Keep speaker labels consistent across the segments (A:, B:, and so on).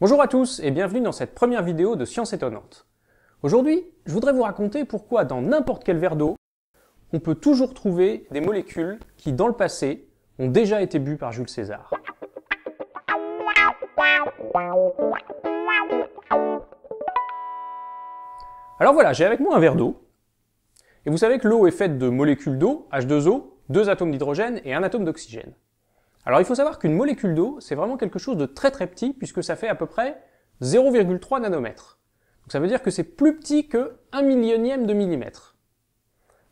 A: Bonjour à tous et bienvenue dans cette première vidéo de Science étonnante. Aujourd'hui, je voudrais vous raconter pourquoi dans n'importe quel verre d'eau, on peut toujours trouver des molécules qui, dans le passé, ont déjà été bues par Jules César. Alors voilà, j'ai avec moi un verre d'eau. Et vous savez que l'eau est faite de molécules d'eau, H2O, deux atomes d'hydrogène et un atome d'oxygène. Alors il faut savoir qu'une molécule d'eau, c'est vraiment quelque chose de très très petit puisque ça fait à peu près 0,3 nanomètres. Donc ça veut dire que c'est plus petit que 1 millionième de millimètre.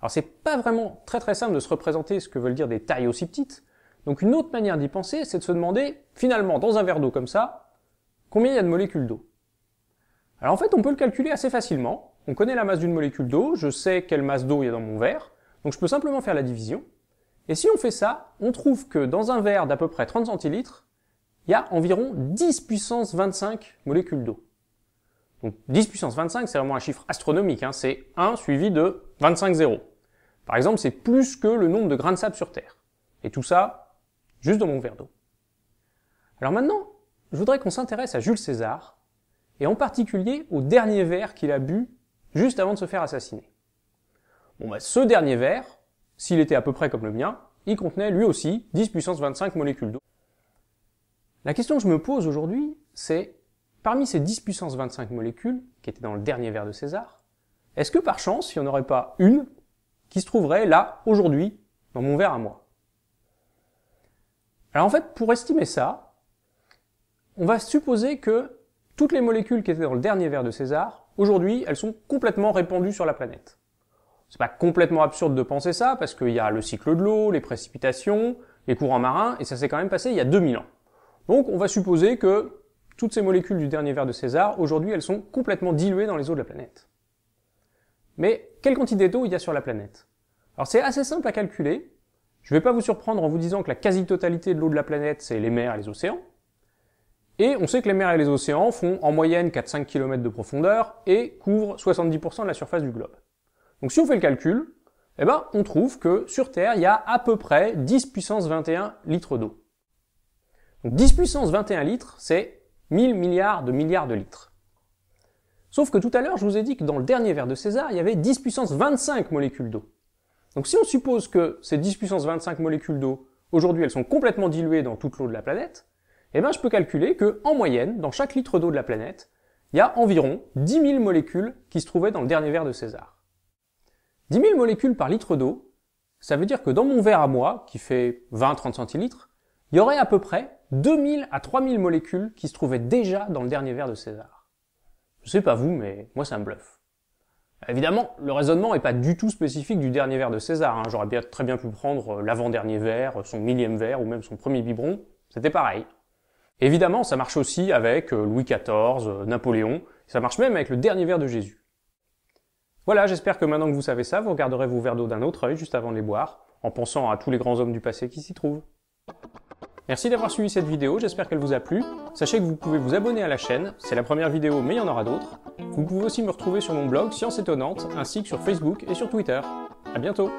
A: Alors c'est pas vraiment très très simple de se représenter ce que veulent dire des tailles aussi petites. Donc une autre manière d'y penser, c'est de se demander, finalement, dans un verre d'eau comme ça, combien il y a de molécules d'eau Alors en fait, on peut le calculer assez facilement. On connaît la masse d'une molécule d'eau, je sais quelle masse d'eau il y a dans mon verre, donc je peux simplement faire la division, et si on fait ça, on trouve que dans un verre d'à peu près 30 centilitres, il y a environ 10 puissance 25 molécules d'eau. Donc 10 puissance 25, c'est vraiment un chiffre astronomique, hein, c'est 1 suivi de 25 zéros. Par exemple, c'est plus que le nombre de grains de sable sur Terre. Et tout ça, juste dans mon verre d'eau. Alors maintenant, je voudrais qu'on s'intéresse à Jules César, et en particulier au dernier verre qu'il a bu juste avant de se faire assassiner. Bon bah ce dernier verre, s'il était à peu près comme le mien, il contenait lui aussi 10 puissance 25 molécules d'eau. La question que je me pose aujourd'hui, c'est parmi ces 10 puissance 25 molécules qui étaient dans le dernier verre de César, est-ce que par chance, il n'y en aurait pas une qui se trouverait là, aujourd'hui, dans mon verre à moi Alors en fait, pour estimer ça, on va supposer que toutes les molécules qui étaient dans le dernier verre de César, aujourd'hui, elles sont complètement répandues sur la planète. C'est pas complètement absurde de penser ça parce qu'il y a le cycle de l'eau, les précipitations, les courants marins, et ça s'est quand même passé il y a 2000 ans. Donc on va supposer que toutes ces molécules du dernier verre de César, aujourd'hui elles sont complètement diluées dans les eaux de la planète. Mais quelle quantité d'eau il y a sur la planète Alors c'est assez simple à calculer. Je ne vais pas vous surprendre en vous disant que la quasi-totalité de l'eau de la planète, c'est les mers et les océans. Et on sait que les mers et les océans font en moyenne 4-5 km de profondeur et couvrent 70% de la surface du globe. Donc si on fait le calcul, eh ben, on trouve que sur Terre, il y a à peu près 10 puissance 21 litres d'eau. Donc 10 puissance 21 litres, c'est 1000 milliards de milliards de litres. Sauf que tout à l'heure, je vous ai dit que dans le dernier verre de César, il y avait 10 puissance 25 molécules d'eau. Donc si on suppose que ces 10 puissance 25 molécules d'eau, aujourd'hui, elles sont complètement diluées dans toute l'eau de la planète, eh ben, je peux calculer que, en moyenne, dans chaque litre d'eau de la planète, il y a environ 10 000 molécules qui se trouvaient dans le dernier verre de César. 10 000 molécules par litre d'eau, ça veut dire que dans mon verre à moi, qui fait 20-30 centilitres, il y aurait à peu près 000 à 000 molécules qui se trouvaient déjà dans le dernier verre de César. Je sais pas vous, mais moi ça me bluff. Évidemment, le raisonnement n'est pas du tout spécifique du dernier verre de César. Hein. J'aurais bien, très bien pu prendre euh, l'avant-dernier verre, euh, son millième verre ou même son premier biberon. C'était pareil. Évidemment, ça marche aussi avec euh, Louis XIV, Napoléon, ça marche même avec le dernier verre de Jésus. Voilà, j'espère que maintenant que vous savez ça, vous regarderez vos verres d'eau d'un autre œil juste avant de les boire, en pensant à tous les grands hommes du passé qui s'y trouvent. Merci d'avoir suivi cette vidéo, j'espère qu'elle vous a plu. Sachez que vous pouvez vous abonner à la chaîne, c'est la première vidéo mais il y en aura d'autres. Vous pouvez aussi me retrouver sur mon blog Science Étonnante, ainsi que sur Facebook et sur Twitter. À bientôt